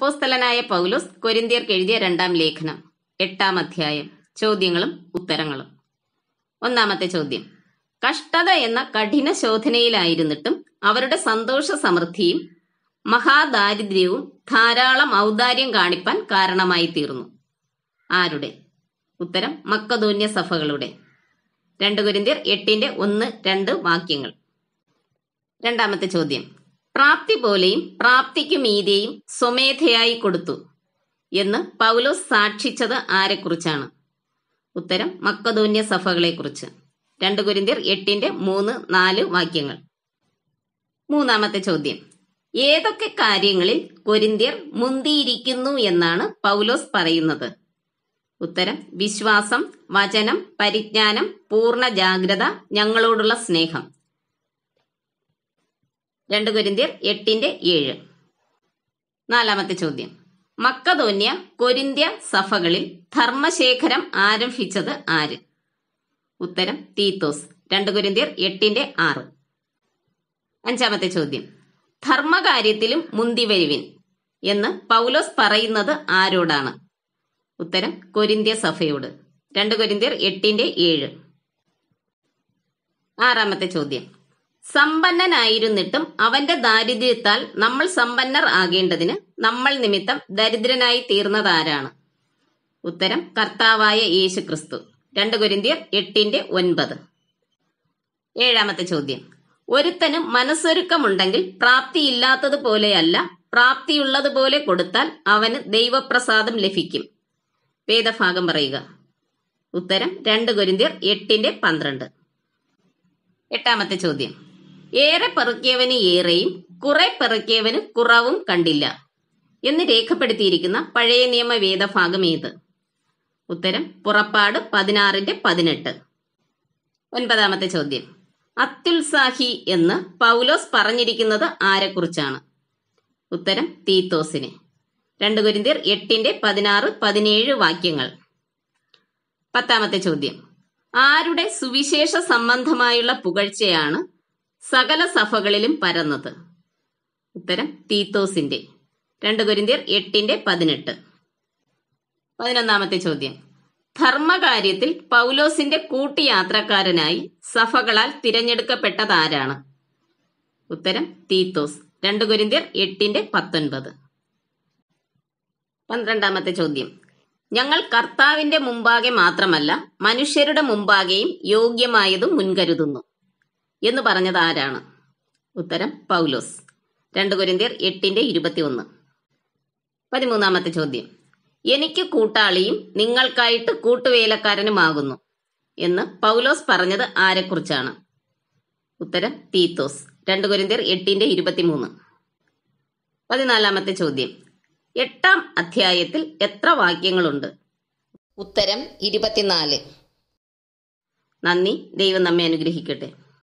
അപ്പോസ്തലനായ പൗലോസ് കൊരിന്തിയർക്ക് എഴുതിയ രണ്ടാം ലേഖനം എട്ടാം അധ്യായം ചോദ്യങ്ങളും ഉത്തരങ്ങളും ഒന്നാമത്തെ ചോദ്യം കഷ്ടത എന്ന കഠിന ശോധനയിലായിരുന്നിട്ടും അവരുടെ സന്തോഷ സമൃദ്ധിയും മഹാദാരിദ്ര്യവും ധാരാളം ഔദാര്യം കാണിപ്പാൻ കാരണമായി തീർന്നു ആരുടെ ഉത്തരം മക്കതൂന്യ സഭകളുടെ രണ്ട് കുരിന്തിയർ എട്ടിന്റെ ഒന്ന് രണ്ട് വാക്യങ്ങൾ രണ്ടാമത്തെ ചോദ്യം പ്രാപ്തി പോലെയും പ്രാപ്തിക്കു മീതിയും സ്വമേധയായി കൊടുത്തു എന്ന് പൗലോസ് സാക്ഷിച്ചത് ആരെക്കുറിച്ചാണ് ഉത്തരം മക്കതൂന്യ കുറിച്ച് രണ്ട് കുരിന്തിർ എട്ടിന്റെ മൂന്ന് നാല് വാക്യങ്ങൾ മൂന്നാമത്തെ ചോദ്യം ഏതൊക്കെ കാര്യങ്ങളിൽ കൊരിന്തിയർ മുന്തിയിരിക്കുന്നു എന്നാണ് പൗലോസ് പറയുന്നത് ഉത്തരം വിശ്വാസം വചനം പരിജ്ഞാനം പൂർണ്ണ ജാഗ്രത ഞങ്ങളോടുള്ള സ്നേഹം രണ്ട് കൊരിന്തിയർ എട്ടിന്റെ ഏഴ് നാലാമത്തെ ചോദ്യം മക്കതോന്യ കൊരിന്ത്യ സഭകളിൽ ധർമ്മശേഖരം ആരംഭിച്ചത് ആര് ഉത്തരം തീത്തോസ് രണ്ട് കുരിന്തിയർ എട്ടിന്റെ ആറ് അഞ്ചാമത്തെ ചോദ്യം ധർമ്മകാര്യത്തിലും മുന്തിവരുവിൻ എന്ന് പൗലോസ് പറയുന്നത് ആരോടാണ് ഉത്തരം കൊരിന്ത്യ സഭയോട് രണ്ട് കൊരിന്തിയർ എട്ടിന്റെ ഏഴ് ആറാമത്തെ ചോദ്യം സമ്പന്നനായിരുന്നിട്ടും അവന്റെ ദാരിദ്ര്യത്താൽ നമ്മൾ സമ്പന്നർ ആകേണ്ടതിന് നമ്മൾ നിമിത്തം ദരിദ്രനായി തീർന്നതാരാണ് ഉത്തരം കർത്താവായ യേശു ക്രിസ്തു രണ്ട് കുരിന്തിയർ എട്ടിന്റെ ഒൻപത് ഏഴാമത്തെ ചോദ്യം ഒരുത്തന് മനസ്സൊരുക്കമുണ്ടെങ്കിൽ പ്രാപ്തിയില്ലാത്തതുപോലെയല്ല പ്രാപ്തിയുള്ളതുപോലെ കൊടുത്താൽ അവന് ദൈവപ്രസാദം ലഭിക്കും വേദഭാഗം പറയുക ഉത്തരം രണ്ട് കുരിന്തിയർ എട്ടിന്റെ പന്ത്രണ്ട് എട്ടാമത്തെ ചോദ്യം ഏറെ പെറുക്കിയവന് ഏറെയും കുറെ പെറുക്കിയവന് കുറവും കണ്ടില്ല എന്ന് രേഖപ്പെടുത്തിയിരിക്കുന്ന പഴയ നിയമ വേദഭാഗം ഏത് ഉത്തരം പുറപ്പാട് പതിനാറിന്റെ പതിനെട്ട് ഒൻപതാമത്തെ ചോദ്യം അത്യുത്സാഹി എന്ന് പൗലോസ് പറഞ്ഞിരിക്കുന്നത് ആരെക്കുറിച്ചാണ് ഉത്തരം തീത്തോസിനെ രണ്ട് കുരിന്തിർ എട്ടിന്റെ പതിനാറ് പതിനേഴ് വാക്യങ്ങൾ പത്താമത്തെ ചോദ്യം ആരുടെ സുവിശേഷ സംബന്ധമായുള്ള പുകഴ്ചയാണ് സകല സഭകളിലും പരന്നത് ഉത്തരം തീത്തോസിന്റെ രണ്ട് കുരിന്തിയർ എട്ടിന്റെ പതിനെട്ട് പതിനൊന്നാമത്തെ ചോദ്യം ധർമ്മകാര്യത്തിൽ പൗലോസിന്റെ കൂട്ടിയാത്രക്കാരനായി സഭകളാൽ തിരഞ്ഞെടുക്കപ്പെട്ടത് ആരാണ് ഉത്തരം തീത്തോസ് രണ്ട് കുരിന്തിയർ എട്ടിന്റെ പത്തൊൻപത് പന്ത്രണ്ടാമത്തെ ചോദ്യം ഞങ്ങൾ കർത്താവിന്റെ മുമ്പാകെ മാത്രമല്ല മനുഷ്യരുടെ മുമ്പാകെയും യോഗ്യമായതും മുൻകരുതുന്നു എന്ന് പറഞ്ഞത് ആരാണ് ഉത്തരം പൗലോസ് രണ്ട് കുരിന്തിയർ എട്ടിന്റെ ഇരുപത്തിയൊന്ന് പതിമൂന്നാമത്തെ ചോദ്യം എനിക്ക് കൂട്ടാളിയും നിങ്ങൾക്കായിട്ട് കൂട്ടുവേലക്കാരനുമാകുന്നു എന്ന് പൗലോസ് പറഞ്ഞത് ആരെക്കുറിച്ചാണ് ഉത്തരം തീത്തോസ് രണ്ട് കുരിന്തിയർ എട്ടിന്റെ ഇരുപത്തിമൂന്ന് പതിനാലാമത്തെ ചോദ്യം എട്ടാം അധ്യായത്തിൽ എത്ര വാക്യങ്ങളുണ്ട് ഉത്തരം ഇരുപത്തിനാല് നന്ദി ദൈവം നമ്മെ അനുഗ്രഹിക്കട്ടെ